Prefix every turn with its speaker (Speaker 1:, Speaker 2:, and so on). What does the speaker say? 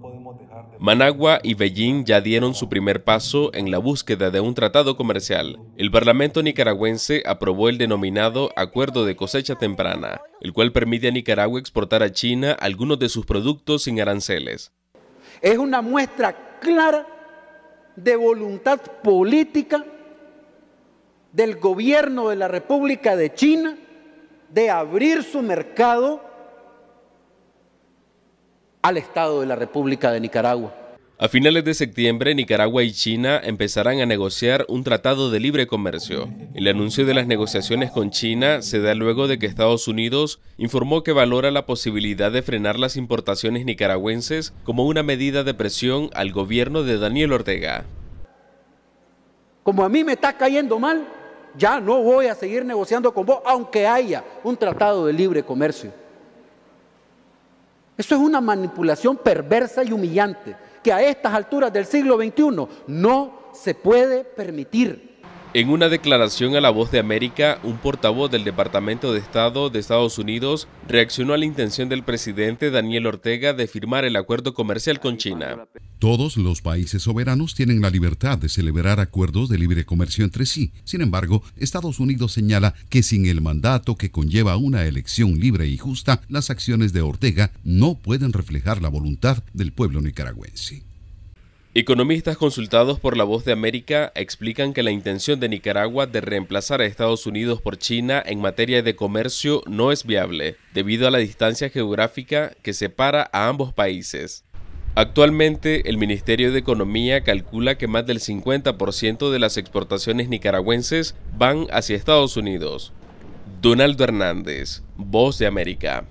Speaker 1: podemos dejar Managua y Beijing ya dieron su primer paso en la búsqueda de un tratado comercial. El Parlamento nicaragüense aprobó el denominado Acuerdo de Cosecha Temprana, el cual permite a Nicaragua exportar a China algunos de sus productos sin aranceles.
Speaker 2: Es una muestra clara de voluntad política del gobierno de la República de China de abrir su mercado al Estado de la República de Nicaragua.
Speaker 1: A finales de septiembre, Nicaragua y China empezarán a negociar un tratado de libre comercio. El anuncio de las negociaciones con China se da luego de que Estados Unidos informó que valora la posibilidad de frenar las importaciones nicaragüenses como una medida de presión al gobierno de Daniel Ortega.
Speaker 2: Como a mí me está cayendo mal, ya no voy a seguir negociando con vos, aunque haya un tratado de libre comercio. Eso es una manipulación perversa y humillante que a estas alturas del siglo XXI no se puede permitir.
Speaker 1: En una declaración a La Voz de América, un portavoz del Departamento de Estado de Estados Unidos reaccionó a la intención del presidente Daniel Ortega de firmar el acuerdo comercial con China.
Speaker 3: Todos los países soberanos tienen la libertad de celebrar acuerdos de libre comercio entre sí. Sin embargo, Estados Unidos señala que sin el mandato que conlleva una elección libre y justa, las acciones de Ortega no pueden reflejar la voluntad del pueblo nicaragüense.
Speaker 1: Economistas consultados por La Voz de América explican que la intención de Nicaragua de reemplazar a Estados Unidos por China en materia de comercio no es viable, debido a la distancia geográfica que separa a ambos países. Actualmente, el Ministerio de Economía calcula que más del 50% de las exportaciones nicaragüenses van hacia Estados Unidos. Donaldo Hernández, Voz de América.